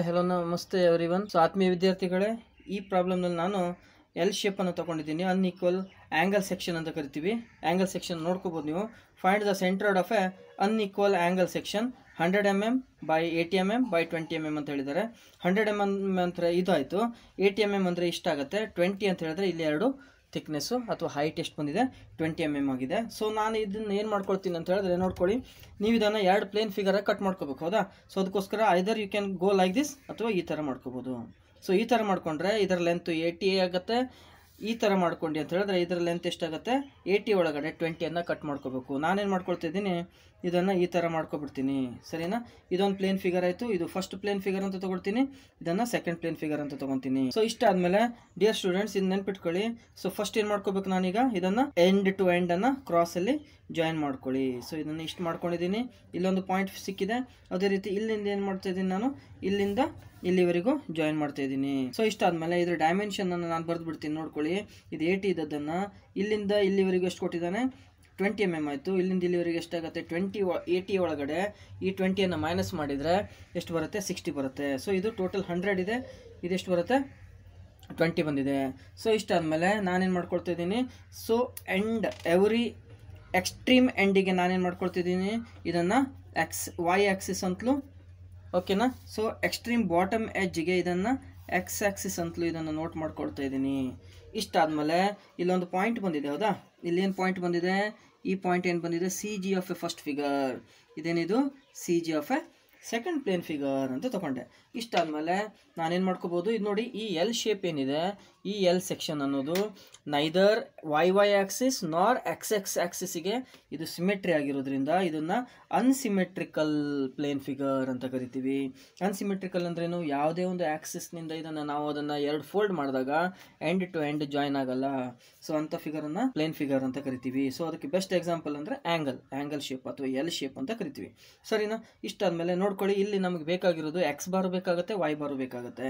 hi hello ನಮಸ್ತೆ everyone so ಆತ್ಮೀಯ ವಿದ್ಯಾರ್ಥಿಗಳೇ ಈ ಪ್ರಾಬ್ಲಮ್ನಲ್ಲಿ ನಾನು ಎಲ್ ಶೇಪನ್ನು ತೊಗೊಂಡಿದ್ದೀನಿ ಈಕ್ವಲ್ ಆ್ಯಂಗಲ್ ಸೆಕ್ಷನ್ ಅಂತ ಕರಿತೀವಿ ಆ್ಯಂಗಲ್ ಸೆಕ್ಷನ್ ನೋಡ್ಕೋಬೋದು ನೀವು find the centroid of a equal angle section hundred M M by eighty M M by twenty M M ಅಂತ ಹೇಳಿದ್ದಾರೆ ಹಂಡ್ರೆಡ್ ಎಮ್ mm ಎಮ್ ಅಂದರೆ ಇದಾಯಿತು ಏಯ್ಟಿ ಎಮ್ mm ಎಮ್ ಅಂದರೆ ಇಷ್ಟಾಗುತ್ತೆ twenty ಅಂತ ಹೇಳಿದ್ರೆ ಇಲ್ಲಿ ಎರಡು ಥಿಕ್ನೆಸ್ಸು ಅಥವಾ ಹೈಟ್ ಎಷ್ಟು ಬಂದಿದೆ ಟ್ವೆಂಟಿ ಎಮ್ ಎಮ್ ಆಗಿದೆ ಸೊ ನಾನು ಇದನ್ನು ಏನು ಮಾಡ್ಕೊಳ್ತೀನಿ ಅಂತ ಹೇಳಿದ್ರೆ ನೋಡ್ಕೊಳ್ಳಿ ನೀವು ಇದನ್ನು ಎರಡು ಪ್ಲೇನ್ ಫಿಗರಾಗಿ ಕಟ್ ಮಾಡ್ಕೋಬೇಕು ಹೌದಾ ಸೊ ಅದಕ್ಕೋಸ್ಕರ either you can go like this ಅಥವಾ ಈ ಥರ ಮಾಡ್ಕೋಬೋದು ಸೊ ಈ ಥರ ಮಾಡಿಕೊಂಡ್ರೆ ಇದರ ಲೆಂತು ಏಯ್ಟಿ ಆಗುತ್ತೆ ಈ ಥರ ಮಾಡ್ಕೊಂಡು ಅಂತ ಹೇಳಿದ್ರೆ ಇದರ ಲೆಂತ್ ಎಷ್ಟಾಗುತ್ತೆ ಏಯ್ಟಿ ಒಳಗಡೆ ಟ್ವೆಂಟಿಯನ್ನು ಕಟ್ ಮಾಡ್ಕೋಬೇಕು ನಾನೇನು ಮಾಡ್ಕೊಳ್ತಿದ್ದೀನಿ ಇದನ್ನು ಈ ಥರ ಮಾಡ್ಕೊಬಿಡ್ತೀನಿ ಸರಿನಾ ಇದೊಂದು ಪ್ಲೇನ್ ಫಿಗರ್ ಆಯಿತು ಇದು ಫಸ್ಟ್ ಪ್ಲೇನ್ ಫಿಗರ್ ಅಂತ ತೊಗೊಳ್ತೀನಿ ಇದನ್ನು ಸೆಕೆಂಡ್ ಪ್ಲೇನ್ ಫಿಗರ್ ಅಂತ ತೊಗೊತೀನಿ ಸೊ ಇಷ್ಟಾದಮೇಲೆ ಡಿಯರ್ ಸ್ಟೂಡೆಂಟ್ಸ್ ಇದು ನೆನ್ಪಿಟ್ಕೊಳ್ಳಿ ಸೊ ಫಸ್ಟ್ ಏನು ಮಾಡ್ಕೋಬೇಕು ನಾನೀಗ ಇದನ್ನು ಎಂಡ್ ಟು ಎಂಡನ್ನು ಕ್ರಾಸಲ್ಲಿ ಜಾಯಿನ್ ಮಾಡ್ಕೊಳ್ಳಿ ಸೊ ಇದನ್ನು ಇಷ್ಟು ಮಾಡ್ಕೊಂಡಿದ್ದೀನಿ ಇಲ್ಲೊಂದು ಪಾಯಿಂಟ್ ಸಿಕ್ಕಿದೆ ಅದೇ ರೀತಿ ಇಲ್ಲಿಂದ ಏನು ಮಾಡ್ತಾ ಇದ್ದೀನಿ ನಾನು ಇಲ್ಲಿಂದ ಇಲ್ಲಿವರೆಗೂ ಜಾಯಿನ್ ಮಾಡ್ತಾ ಇದ್ದೀನಿ ಸೊ ಇಷ್ಟಾದಮೇಲೆ ಇದರ ಡೈಮೆನ್ಷನ್ ನಾನು ಬರ್ದು ಬಿಡ್ತೀನಿ ನೋಡ್ಕೊಳ್ಳಿ ಇದು ಏಟಿ ಇದ್ದದನ್ನು ಇಲ್ಲಿಂದ ಇಲ್ಲಿವರೆಗೂ ಎಷ್ಟು ಕೊಟ್ಟಿದ್ದಾನೆ ಟ್ವೆಂಟಿ ಎಮ್ ಎಮ್ ಆಯಿತು ಇಲ್ಲಿಂದ ಇಲ್ಲಿವರೆಗೆ ಎಷ್ಟಾಗುತ್ತೆ ಟ್ವೆಂಟಿ ಏಯ್ಟಿ ಒಳಗಡೆ ಈ ಟ್ವೆಂಟಿಯನ್ನು ಮೈನಸ್ ಮಾಡಿದರೆ ಎಷ್ಟು ಬರುತ್ತೆ ಸಿಕ್ಸ್ಟಿ ಬರುತ್ತೆ ಸೊ ಇದು ಟೋಟಲ್ ಹಂಡ್ರೆಡ್ ಇದೆ ಇದೆಷ್ಟು ಬರುತ್ತೆ ಟ್ವೆಂಟಿ ಬಂದಿದೆ ಸೊ ಇಷ್ಟಾದಮೇಲೆ ನಾನೇನು ಮಾಡ್ಕೊಳ್ತಾ ಇದ್ದೀನಿ ಸೊ ಎಂಡ್ ಎವ್ರಿ ಎಕ್ಸ್ಟ್ರೀಮ್ ಎಂಡಿಗೆ ನಾನೇನು ಮಾಡ್ಕೊಳ್ತಿದ್ದೀನಿ ಇದನ್ನು ಎಕ್ಸ್ ವೈ ಆ್ಯಕ್ಸಿಸ್ ಅಂತಲೂ ಓಕೆನಾ ಸೊ ಎಕ್ಸ್ಟ್ರೀಮ್ ಬಾಟಮ್ ಎಜ್ಜಿಗೆ ಇದನ್ನು ಎಕ್ಸ್ ಆ್ಯಕ್ಸಿಸ್ ಅಂತಲೂ ಇದನ್ನು ನೋಟ್ ಮಾಡ್ಕೊಳ್ತಾ ಇದ್ದೀನಿ ಇಷ್ಟಾದಮೇಲೆ ಇಲ್ಲೊಂದು ಪಾಯಿಂಟ್ ಬಂದಿದೆ ಹೌದಾ ಇಲ್ಲೇನು ಪಾಯಿಂಟ್ ಬಂದಿದೆ ಈ ಪಾಯಿಂಟ್ ಏನು ಬಂದಿದೆ C G of a first figure ಇದೇನಿದು C G of a second plane figure ಅಂತ ತೊಗೊಂಡೆ ಇಷ್ಟಾದಮೇಲೆ ನಾನೇನು ಮಾಡ್ಕೋಬೋದು ಇದು ನೋಡಿ ಈ ಎಲ್ ಶೇಪ್ ಏನಿದೆ ಈ ಎಲ್ ಸೆಕ್ಷನ್ ಅನ್ನೋದು neither Y Y axis nor X X ಆ್ಯಕ್ಸಿಸ್ಗೆ ಇದು ಸಿಮೆಟ್ರಿ ಆಗಿರೋದ್ರಿಂದ ಇದನ್ನು ಅನ್ಸಿಮೆಟ್ರಿಕಲ್ ಪ್ಲೇನ್ ಫಿಗರ್ ಅಂತ ಕರಿತೀವಿ ಅನ್ಸಿಮೆಟ್ರಿಕಲ್ ಅಂದ್ರೇನು ಯಾವುದೇ ಒಂದು ಆ್ಯಕ್ಸಿಸ್ನಿಂದ ಇದನ್ನು ನಾವು ಅದನ್ನು ಎರಡು ಫೋಲ್ಡ್ ಮಾಡಿದಾಗ ಎಂಡ್ ಟು ಎಂಡ್ ಜಾಯ್ನ್ ಆಗಲ್ಲ ಸೊ ಅಂಥ ಫಿಗರನ್ನು ಪ್ಲೇನ್ ಫಿಗರ್ ಅಂತ ಕರಿತೀವಿ ಸೊ ಅದಕ್ಕೆ ಬೆಸ್ಟ್ ಎಕ್ಸಾಂಪಲ್ ಅಂದರೆ ಆ್ಯಂಗಲ್ ಆ್ಯಂಗಲ್ ಶೇಪ್ ಅಥವಾ ಎಲ್ ಶೇಪ್ ಅಂತ ಕರಿತೀವಿ ಸರಿನಾ ಇಷ್ಟಾದ್ಮೇಲೆ ನೋಡಿ ನೋಡ್ಕೊಳ್ಳಿ ಇಲ್ಲಿ ನಮಗೆ ಬೇಕಾಗಿರೋದು ಎಕ್ಸ್ ಬಾರ್ ಬೇಕಾಗುತ್ತೆ ವೈ ಬಾರ್ ಬೇಕಾಗುತ್ತೆ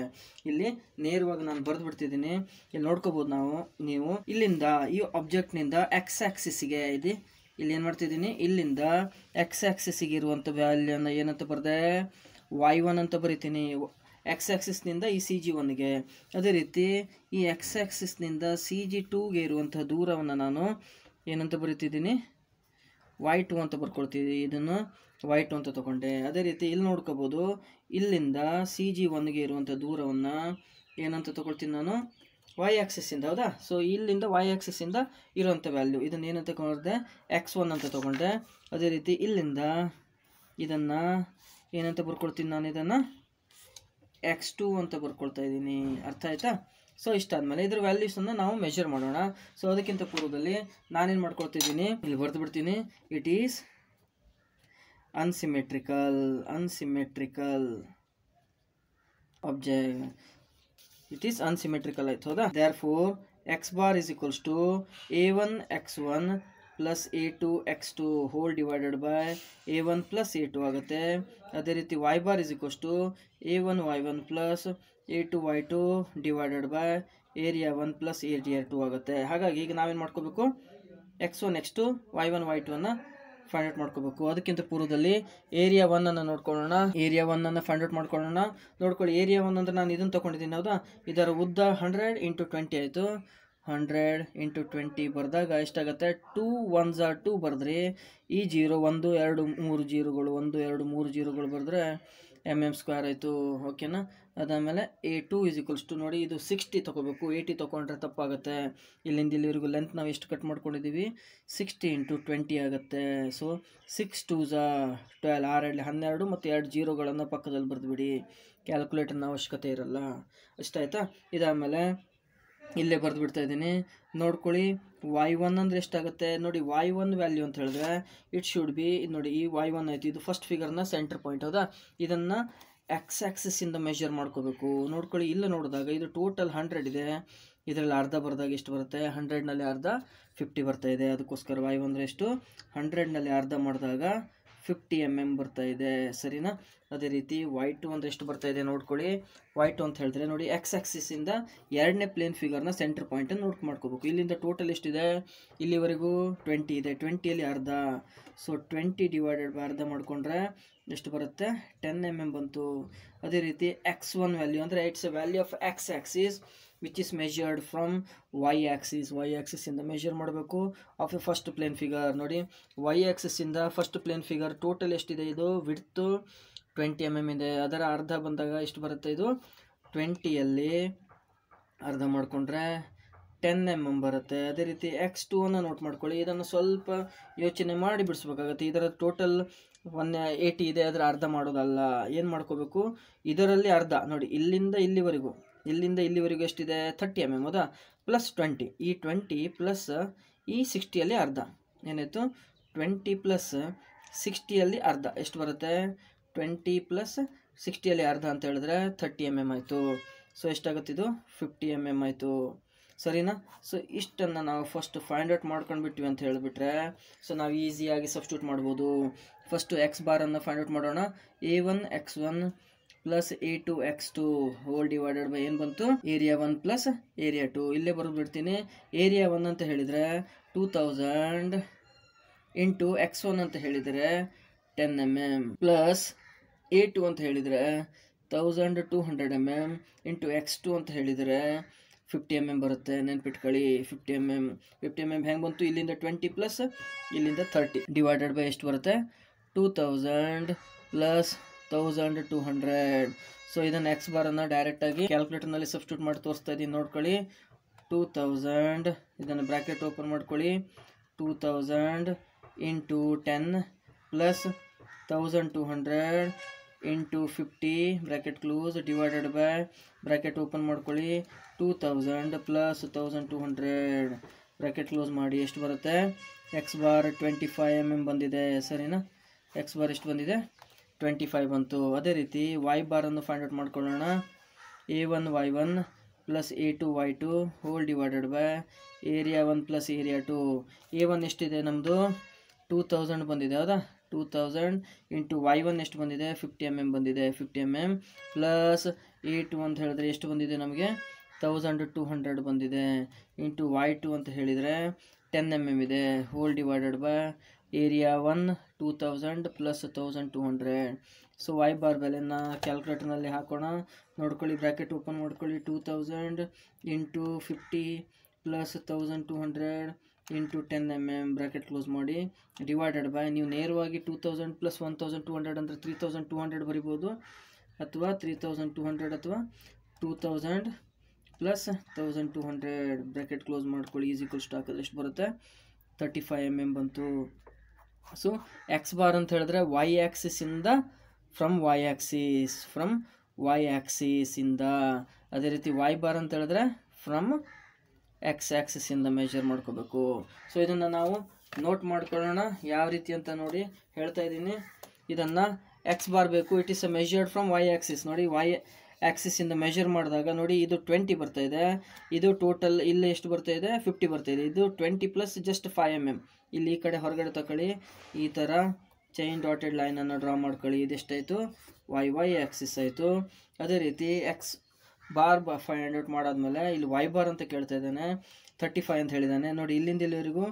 ಇಲ್ಲಿ ನೇರವಾಗಿ ನಾನು ಬರೆದು ಬಿಡ್ತಿದ್ದೀನಿ ಇಲ್ಲಿ ನೋಡ್ಕೋಬೋದು ನಾವು ನೀವು ಇಲ್ಲಿಂದ ಈ ನಿಂದ ಎಕ್ಸ್ ಗೆ ಇದೆ ಇಲ್ಲಿ ಏನು ಮಾಡ್ತಿದ್ದೀನಿ ಇಲ್ಲಿಂದ ಎಕ್ಸ್ ಗೆ ಇರುವಂಥ ವ್ಯಾಲ್ಯೂನ ಏನಂತ ಬರೆದೆ ವೈ ಒನ್ ಅಂತ ಬರಿತೀನಿ ಎಕ್ಸ್ ನಿಂದ ಈ ಸಿ ಜಿ ಒನ್ಗೆ ಅದೇ ರೀತಿ ಈ ಎಕ್ಸ್ ನಿಂದ ಸಿ ಜಿ ಟೂಗೆ ಇರುವಂಥ ದೂರವನ್ನು ನಾನು ಏನಂತ ಬರಿತಿದ್ದೀನಿ ವೈಟು ಅಂತ ಬರ್ಕೊಳ್ತೀವಿ ಇದನ್ನು ವೈಟು ಅಂತ ತಗೊಂಡೆ ಅದೇ ರೀತಿ ಇಲ್ಲಿ ನೋಡ್ಕೋಬೋದು ಇಲ್ಲಿಂದ ಸಿ ಜಿ ಒನ್ಗೆ ಇರುವಂಥ ದೂರವನ್ನು ಏನಂತ ತೊಗೊಳ್ತೀನಿ ನಾನು ವೈ ಆ್ಯಕ್ಸಿಸ್ಸಿಂದ ಹೌದಾ ಸೊ ಇಲ್ಲಿಂದ ವೈ ಇಂದ ಇರುವಂಥ ವ್ಯಾಲ್ಯೂ ಇದನ್ನು ಏನಂತ ತಗೊಂಡೆ ಎಕ್ಸ್ ಒನ್ ಅಂತ ತಗೊಂಡೆ ಅದೇ ರೀತಿ ಇಲ್ಲಿಂದ ಇದನ್ನು ಏನಂತ ಬರ್ಕೊಳ್ತೀನಿ ನಾನು ಇದನ್ನು ಎಕ್ಸ್ ಟು ಅಂತ ಬರ್ಕೊಳ್ತಾ ಇದ್ದೀನಿ ಅರ್ಥ ಆಯಿತಾ ಸೊ ಇಷ್ಟಾದಮೇಲೆ ಇದ್ರ ವ್ಯಾಲ್ಯೂಸನ್ನು ನಾವು ಮೆಷರ್ ಮಾಡೋಣ ಸೊ ಅದಕ್ಕಿಂತ ಪೂರ್ವದಲ್ಲಿ ನಾನೇನು ಮಾಡ್ಕೊಳ್ತಿದ್ದೀನಿ ಇಲ್ಲಿ ಬರೆದು ಬಿಡ್ತೀನಿ it is unsymmetrical unsymmetrical object it is unsymmetrical ಆಯ್ತು ಹೌದಾ therefore X bar is equals to A one X one plus A two X two whole divided by A one plus A two ಆಗುತ್ತೆ ಅದೇ ರೀತಿ Y bar is equals to A one Y one plus A two Y two divided by area one plus area two ಆಗುತ್ತೆ ಹಾಗಾಗಿ ಈಗ ನಾವೇನು ಮಾಡ್ಕೋಬೇಕು X one X to Y one Y two ಅನ್ನು find out ಮಾಡ್ಕೋಬೇಕು ಅದಕ್ಕಿಂತ ಪೂರ್ವದಲ್ಲಿ area one ಅನ್ನು ನೋಡ್ಕೊಳ್ಳೋಣ ಏರಿಯಾ ಒನ್ ಅನ್ನು ಫೈಂಡ್ ಮಾಡ್ಕೊಳ್ಳೋಣ ನೋಡ್ಕೊಳ್ಳಿ ಏರಿಯಾ ಒನ್ ಅಂದರೆ ನಾನು ಇದನ್ನು ತೊಗೊಂಡಿದ್ದೀನಿ ಹೌದಾ ಇದರ ಉದ್ದ ಹಂಡ್ರೆಡ್ ಇಂಟು ಟ್ವೆಂಟಿ ಆಯಿತು ಹಂಡ್ರೆಡ್ ಇಂಟು ಟ್ವೆಂಟಿ ಬರೆದಾಗ ಎಷ್ಟಾಗುತ್ತೆ ಟೂ ಒನ್ ಝಾ ಟೂ ಬರೆದ್ರಿ ಈ ಜೀರೋ ಒಂದು ಎರಡು ಮೂರು ಜೀರೋಗಳು ಒಂದು ಎರಡು ಮೂರು ಜೀರೋಗಳು ಬರೆದ್ರೆ ಎಮ್ ಎಮ್ ಸ್ಕ್ವೇರ್ ಆಯಿತು ಓಕೆನಾ ಅದಾದಮೇಲೆ A two is equals to ನೋಡಿ ಇದು ಸಿಕ್ಸ್ಟಿ ತೊಗೋಬೇಕು ಏಯ್ಟಿ ತೊಗೊಂಡ್ರೆ ತಪ್ಪಾಗುತ್ತೆ ಇಲ್ಲಿಂದ ಇಲ್ಲಿವರೆಗೂ ಲೆಂತ್ ನಾವು ಎಷ್ಟು ಕಟ್ ಮಾಡ್ಕೊಂಡಿದ್ದೀವಿ ಸಿಕ್ಸ್ಟಿ ಇಂಟು ಟ್ವೆಂಟಿ ಆಗುತ್ತೆ ಸೊ ಸಿಕ್ಸ್ ಟೂಸ ಟ್ವೆಲ್ ಆರಲ್ಲಿ ಹನ್ನೆರಡು ಮತ್ತು ಎರಡು ಜೀರೋಗಳನ್ನು ಪಕ್ಕದಲ್ಲಿ ಬರೆದುಬಿಡಿ ಕ್ಯಾಲ್ಕುಲೇಟರ್ನ ಅವಶ್ಯಕತೆ ಇರಲ್ಲ ಅಷ್ಟಾಯ್ತಾ ಇದಾದಮೇಲೆ ಇಲ್ಲೇ ಬರೆದು ಬಿಡ್ತಾ ಇದ್ದೀನಿ ನೋಡ್ಕೊಳ್ಳಿ ವೈ ಒನ್ ಅಂದರೆ ಎಷ್ಟಾಗುತ್ತೆ ನೋಡಿ ವೈ ಒನ್ ವ್ಯಾಲ್ಯೂ ಅಂತ ಹೇಳಿದ್ರೆ ಇಟ್ ಶುಡ್ ಬಿ ನೋಡಿ ಈ ವೈ ಒನ್ ಆಯಿತು ಇದು ಫಸ್ಟ್ ಫಿಗರ್ನ ಸೆಂಟರ್ ಪಾಯಿಂಟ್ ಹೌದಾ ಇದನ್ನು ಎಕ್ಸ್ ಇಂದ ಮೆಷರ್ ಮಾಡ್ಕೋಬೇಕು ನೋಡ್ಕೊಳ್ಳಿ ಇಲ್ಲ ನೋಡಿದಾಗ ಇದು ಟೋಟಲ್ ಹಂಡ್ರೆಡ್ ಇದೆ ಇದರಲ್ಲಿ ಅರ್ಧ ಬರೆದಾಗ ಎಷ್ಟು ಬರುತ್ತೆ ಹಂಡ್ರೆಡ್ನಲ್ಲಿ ಅರ್ಧ ಫಿಫ್ಟಿ ಬರ್ತಾ ಇದೆ ಅದಕ್ಕೋಸ್ಕರ ವೈ ಅಂದರೆ ಎಷ್ಟು ಹಂಡ್ರೆಡ್ನಲ್ಲಿ ಅರ್ಧ ಮಾಡಿದಾಗ ಫಿಫ್ಟಿ ಎಮ್ ಎಮ್ ಬರ್ತಾ ಇದೆ ಸರಿನಾ ಅದೇ ರೀತಿ ವೈಟು ಒಂದು ಎಷ್ಟು ಬರ್ತಾ ಇದೆ ನೋಡ್ಕೊಳ್ಳಿ ವೈಟು ಅಂತ ಹೇಳಿದ್ರೆ ನೋಡಿ ಎಕ್ಸ್ ಆಕ್ಸಿಸಿಂದ ಎರಡನೇ ಪ್ಲೇನ್ ಫಿಗರ್ನ ಸೆಂಟ್ರ್ ಪಾಯಿಂಟನ್ನು ನೋಟ್ ಮಾಡ್ಕೋಬೇಕು ಇಲ್ಲಿಂದ ಟೋಟಲ್ ಎಷ್ಟಿದೆ ಇಲ್ಲಿವರೆಗೂ ಟ್ವೆಂಟಿ ಇದೆ ಟ್ವೆಂಟಿಯಲ್ಲಿ ಅರ್ಧ ಸೊ ಟ್ವೆಂಟಿ ಡಿವೈಡೆಡ್ ಬೈ ಅರ್ಧ ಮಾಡಿಕೊಂಡ್ರೆ ಎಷ್ಟು ಬರುತ್ತೆ ಟೆನ್ ಎಮ್ ಎಮ್ ಬಂತು ಅದೇ ರೀತಿ ಎಕ್ಸ್ ಒನ್ ವ್ಯಾಲ್ಯೂ ಅಂದರೆ it's a value of X axis which is measured from Y axis Y ಆ್ಯಕ್ಸಿಸಿಂದ ಮೆಜರ್ ಮಾಡಬೇಕು of a first plane figure ನೋಡಿ ವೈ ಆ್ಯಕ್ಸಿಸಿಂದ ಫಸ್ಟ್ ಪ್ಲೇನ್ ಫಿಗರ್ ಟೋಟಲ್ ಎಷ್ಟಿದೆ ಇದು ವಿಡ್ತು ಟ್ವೆಂಟಿ ಎಮ್ ಎಮ್ ಇದೆ ಅದರ ಅರ್ಧ ಬಂದಾಗ ಎಷ್ಟು ಬರುತ್ತೆ ಇದು ಟ್ವೆಂಟಿಯಲ್ಲಿ ಅರ್ಧ ಮಾಡಿಕೊಂಡ್ರೆ ಟೆನ್ ಎಮ್ ಎಮ್ ಬರುತ್ತೆ ಅದೇ ರೀತಿ ಎಕ್ಸ್ ಟು ಅನ್ನು ನೋಟ್ ಮಾಡ್ಕೊಳ್ಳಿ ಇದನ್ನು ಸ್ವಲ್ಪ ಯೋಚನೆ ಮಾಡಿ ಬಿಡಿಸ್ಬೇಕಾಗತ್ತೆ ಇದರ ಟೋಟಲ್ ಒನ್ ಏಯ್ಟಿ ಇದೆ ಅದರ ಅರ್ಧ ಮಾಡೋದಲ್ಲ ಏನು ಮಾಡ್ಕೋಬೇಕು ಇದರಲ್ಲಿ ಅರ್ಧ ನೋಡಿ ಇಲ್ಲಿಂದ ಇಲ್ಲಿವರೆಗೂ ಇಲ್ಲಿಂದ ಇಲ್ಲಿವರೆಗೂ ಎಷ್ಟಿದೆ ಥರ್ಟಿ ಎಮ್ ಎಮ್ ಹೌದಾ ಪ್ಲಸ್ ಟ್ವೆಂಟಿ ಈ ಟ್ವೆಂಟಿ ಪ್ಲಸ್ ಈ ಸಿಕ್ಸ್ಟಿಯಲ್ಲಿ ಅರ್ಧ ಏನಾಯಿತು ಟ್ವೆಂಟಿ ಪ್ಲಸ್ ಸಿಕ್ಸ್ಟಿಯಲ್ಲಿ ಅರ್ಧ ಎಷ್ಟು ಬರುತ್ತೆ ಟ್ವೆಂಟಿ ಪ್ಲಸ್ ಸಿಕ್ಸ್ಟಿಯಲ್ಲಿ ಅರ್ಧ ಅಂತ ಹೇಳಿದ್ರೆ ಥರ್ಟಿ ಎಮ್ ಎಮ್ ಆಯಿತು ಸೊ ಎಷ್ಟಾಗುತ್ತಿದ್ದು ಫಿಫ್ಟಿ ಎಮ್ ಎಮ್ ಆಯಿತು ಸರಿನಾ ಸೊ ಇಷ್ಟನ್ನು ನಾವು ಫಸ್ಟ್ ಫೈಂಡ್ ಔಟ್ ಮಾಡ್ಕೊಂಡ್ಬಿಟ್ವಿ ಅಂತ ಹೇಳಿಬಿಟ್ರೆ ಸೊ ನಾವು ಈಸಿಯಾಗಿ ಸಬ್ಸ್ಟ್ಯೂಟ್ ಮಾಡ್ಬೋದು ಫಸ್ಟು ಎಕ್ಸ್ ಬಾರನ್ನು ಫೈಂಡ್ ಔಟ್ ಮಾಡೋಣ A one X one plus A two X two whole divided by ಏನು ಬಂತು area one plus area two ಇಲ್ಲೇ ಬರೋದು ಬಿಡ್ತೀನಿ ಏರಿಯಾ ಒನ್ ಅಂತ ಹೇಳಿದರೆ two thousand into X one ಅಂತ ಹೇಳಿದರೆ ten M M plus A two ಅಂತ ಹೇಳಿದರೆ thousand two hundred M M into X two ಅಂತ ಹೇಳಿದರೆ ಫಿಫ್ಟಿ ಎಮ್ ಎಮ್ ಬರುತ್ತೆ ನೆನ್ಪಿಟ್ಕೊಳ್ಳಿ fifty M M fifty M M ಹೆಂಗೆ ಬಂತು ಇಲ್ಲಿಂದ ಟ್ವೆಂಟಿ ಪ್ಲಸ್ ಇಲ್ಲಿಂದ ಥರ್ಟಿ ಡಿವೈಡೆಡ್ ಬೈ ಎಷ್ಟು ಬರುತ್ತೆ two thousand plus thousand two hundred so ಇದನ್ನು ಎಕ್ಸ್ ಬಾರನ್ನು ಡೈರೆಕ್ಟಾಗಿ ಕ್ಯಾಲ್ಕುಲೇಟರ್ನಲ್ಲಿ ಸಬ್ಸ್ಟ್ಯೂಟ್ ಮಾಡಿ ತೋರಿಸ್ತಾ ಇದ್ದೀನಿ ನೋಡ್ಕೊಳ್ಳಿ ಟೂ ತೌಸಂಡ್ ಇದನ್ನು ಬ್ರ್ಯಾಕೆಟ್ ಓಪನ್ ಮಾಡ್ಕೊಳ್ಳಿ two thousand into ten plus thousand two hundred into fifty bracket close divided by bracket open ಮಾಡ್ಕೊಳ್ಳಿ two thousand plus thousand two hundred bracket close ಮಾಡಿ ಎಷ್ಟು ಬರುತ್ತೆ X bar twenty five M M ಬಂದಿದೆ ಸರಿನಾ X bar ಎಷ್ಟು ಬಂದಿದೆ twenty five ಬಂತು ಅದೇ ರೀತಿ ವೈ ಬಾರನ್ನು ಫೈಂಡ್ ಔಟ್ ಮಾಡ್ಕೊಳ್ಳೋಣ A one Y one plus A two Y two whole divided by area one plus area two A one ಎಷ್ಟಿದೆ ನಮ್ಮದು ಟೂ ತೌಸಂಡ್ ಬಂದಿದೆ ಹೌದಾ two thousand into Y one ಎಷ್ಟು ಬಂದಿದೆ ಫಿಫ್ಟಿ ಎಮ್ ಎಮ್ ಬಂದಿದೆ fifty M M plus A two ಅಂತ ಹೇಳಿದ್ರೆ ಎಷ್ಟು ಬಂದಿದೆ ನಮಗೆ ತೌಸಂಡ್ ಟು ಹಂಡ್ರೆಡ್ ಬಂದಿದೆ ಇಂಟು ವೈ ಟು ಅಂತ ಹೇಳಿದರೆ ಟೆನ್ ಎಮ್ ಎಮ್ ಇದೆ hole divided by area one two thousand plus thousand two hundred so Y bar ಬೆಲೆನ ಕ್ಯಾಲ್ಕುಲೇಟರ್ನಲ್ಲಿ ಹಾಕೋಣ ನೋಡ್ಕೊಳ್ಳಿ ಬ್ರ್ಯಾಕೆಟ್ ಓಪನ್ ಮಾಡ್ಕೊಳ್ಳಿ two thousand into fifty plus thousand two hundred into ten M M bracket close ಮಾಡಿ divided by ನೀವು ನೇರವಾಗಿ two thousand plus one thousand two hundred ಅಂದರೆ three thousand two hundred ಬರಿಬೋದು ಅಥವಾ ತ್ರೀ ತೌಸಂಡ್ ಟೂ ಹಂಡ್ರೆಡ್ ಅಥವಾ two thousand plus thousand two hundred bracket close ಮಾಡ್ಕೊಳ್ಳಿ easy ಕುಲ್ stock ಎಷ್ಟು ಬರುತ್ತೆ ತರ್ಟಿ ಫೈವ್ ಎಮ್ ಎಮ್ ಬಂತು ಸೊ ಎಕ್ಸ್ ಬಾರ್ ಅಂತ ಹೇಳಿದ್ರೆ ವೈ ಇಂದ from Y axis from Y ಇಂದ ಅದೇ ರೀತಿ ವೈ ಬಾರ್ ಅಂತ ಹೇಳಿದ್ರೆ ಫ್ರಮ್ ಎಕ್ಸ್ ಇಂದ ಮೆಜರ್ ಮಾಡ್ಕೋಬೇಕು ಸೊ ಇದನ್ನು ನಾವು ನೋಟ್ ಮಾಡ್ಕೊಳ್ಳೋಣ ಯಾವ ರೀತಿ ಅಂತ ನೋಡಿ ಹೇಳ್ತಾ ಇದ್ದೀನಿ ಇದನ್ನು ಎಕ್ಸ್ ಬಾರ್ ಬೇಕು it is a measured from Y axis ನೋಡಿ ವೈ ಇಂದ ಮೆಷರ್ ಮಾಡಿದಾಗ ನೋಡಿ ಇದು ಟ್ವೆಂಟಿ ಬರ್ತಾ ಇದೆ ಇದು ಟೋಟಲ್ ಇಲ್ಲಿ ಎಷ್ಟು ಬರ್ತಾ ಇದೆ ಫಿಫ್ಟಿ ಬರ್ತಾ ಇದೆ ಇದು twenty plus just five M M ಇಲ್ಲಿ ಈ ಕಡೆ ಹೊರಗಡೆ ತಗೊಳ್ಳಿ ಈ ಥರ ಚೈನ್ ಡಾಟೆಡ್ ಲೈನನ್ನು ಡ್ರಾ ಮಾಡ್ಕೊಳ್ಳಿ ಇದೆಷ್ಟಾಯಿತು ವೈ ವೈ ಆ್ಯಕ್ಸಿಸ್ ಆಯಿತು ಅದೇ ರೀತಿ ಎಕ್ಸ್ ಬಾರ್ ಬ ಫೈವ್ ಹಂಡ್ರೆಡ್ ಮಾಡಾದ್ಮೇಲೆ ಇಲ್ಲಿ ವೈ ಬಾರ್ ಅಂತ ಕೇಳ್ತಾ ಇದ್ದಾನೆ ತರ್ಟಿ ಫೈವ್ ಅಂತ ಹೇಳಿದ್ದಾನೆ ನೋಡಿ ಇಲ್ಲಿಂದ ಇಲ್ಲಿವರೆಗೂ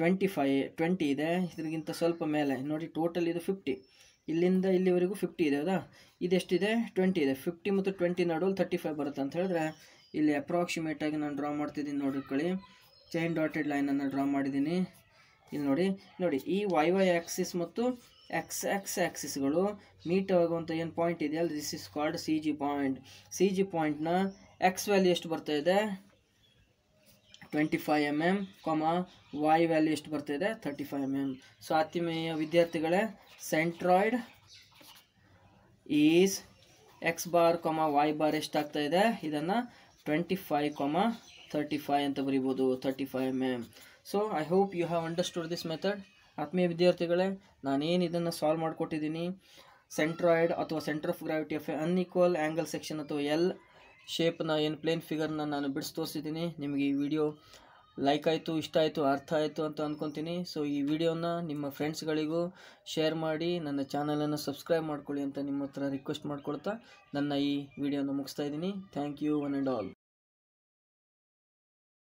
ಟ್ವೆಂಟಿ ಫೈ ಟ್ವೆಂಟಿ ಇದೆ ಇದರಿಗಿಂತ ಸ್ವಲ್ಪ ಮೇಲೆ ನೋಡಿ ಟೋಟಲ್ ಇದು ಫಿಫ್ಟಿ ಇಲ್ಲಿಂದ ಇಲ್ಲಿವರೆಗೂ ಫಿಫ್ಟಿ ಇದೆ ಹೌದಾ ಇದೆಷ್ಟಿದೆ ಟ್ವೆಂಟಿ ಇದೆ ಫಿಫ್ಟಿ ಮತ್ತು ಟ್ವೆಂಟಿ ನಡುವಲ್ಲಿ ತರ್ಟಿ ಫೈವ್ ಬರುತ್ತೆ ಅಂತ ಹೇಳಿದ್ರೆ ಇಲ್ಲಿ ಅಪ್ರಾಕ್ಸಿಮೇಟಾಗಿ ನಾನು ಡ್ರಾ ಮಾಡ್ತಿದ್ದೀನಿ ನೋಡಿ ಕಳಿ ಚೈನ್ ಡಾಟೆಡ್ ಲೈನನ್ನು ಡ್ರಾ ಮಾಡಿದ್ದೀನಿ ಇಲ್ಲಿ ನೋಡಿ ನೋಡಿ ಈ ವೈ ವೈ ಆ್ಯಕ್ಸಿಸ್ ಮತ್ತು ಎಕ್ಸ್ ಎಕ್ಸ್ ಆ್ಯಕ್ಸಿಸ್ಗಳು ಮೀಟ್ ಆಗುವಂಥ ಏನು ಪಾಯಿಂಟ್ ಇದೆಯಲ್ಲ this is called C G point C G ಪಾಯಿಂಟ್ನ ಎಕ್ಸ್ ವ್ಯಾಲ್ಯೂ ಎಷ್ಟು ಬರ್ತಾ ಇದೆ twenty five M M comma Y value ಎಷ್ಟು ಬರ್ತಿದೆ ತರ್ಟಿ ಫೈವ್ ಎಮ್ ಎಮ್ ಆತಿಮೇಯ ವಿದ್ಯಾರ್ಥಿಗಳೇ centroid is X bar comma Y bar ಎಷ್ಟಾಗ್ತಾ ಇದೆ ಇದನ್ನು twenty five comma thirty five ಅಂತ ಬರಿಬೋದು thirty five M M so I hope you have understood this method ಆತ್ಮೀಯ ವಿದ್ಯಾರ್ಥಿಗಳೇ ನಾನೇನು ಇದನ್ನು ಸಾಲ್ವ್ ಮಾಡಿಕೊಟ್ಟಿದ್ದೀನಿ ಸೆಂಟ್ರಾಯ್ಡ್ ಅಥವಾ centre of gravity of unequal angle section ಅಥವಾ ಎಲ್ ಶೇಪ್ನ ಏನು ಪ್ಲೇನ್ ಫಿಗರ್ನ ನಾನು ಬಿಡಿಸಿ ತೋರಿಸಿದ್ದೀನಿ ನಿಮಗೆ ಈ ವಿಡಿಯೋ ಲೈಕ್ ಆಯಿತು ಇಷ್ಟ ಆಯಿತು ಅರ್ಥ ಆಯಿತು ಅಂತ ಅಂದ್ಕೊತೀನಿ ಸೊ ಈ ವಿಡಿಯೋನ ನಿಮ್ಮ ಫ್ರೆಂಡ್ಸ್ಗಳಿಗೂ ಶೇರ್ ಮಾಡಿ ನನ್ನ ಚಾನಲನ್ನು ಸಬ್ಸ್ಕ್ರೈಬ್ ಮಾಡ್ಕೊಳ್ಳಿ ಅಂತ ನಿಮ್ಮ ಹತ್ರ ರಿಕ್ವೆಸ್ಟ್ ಮಾಡ್ಕೊಳ್ತಾ ನನ್ನ ಈ ವಿಡಿಯೋನ ಮುಗಿಸ್ತಾ ಇದ್ದೀನಿ thank you one and all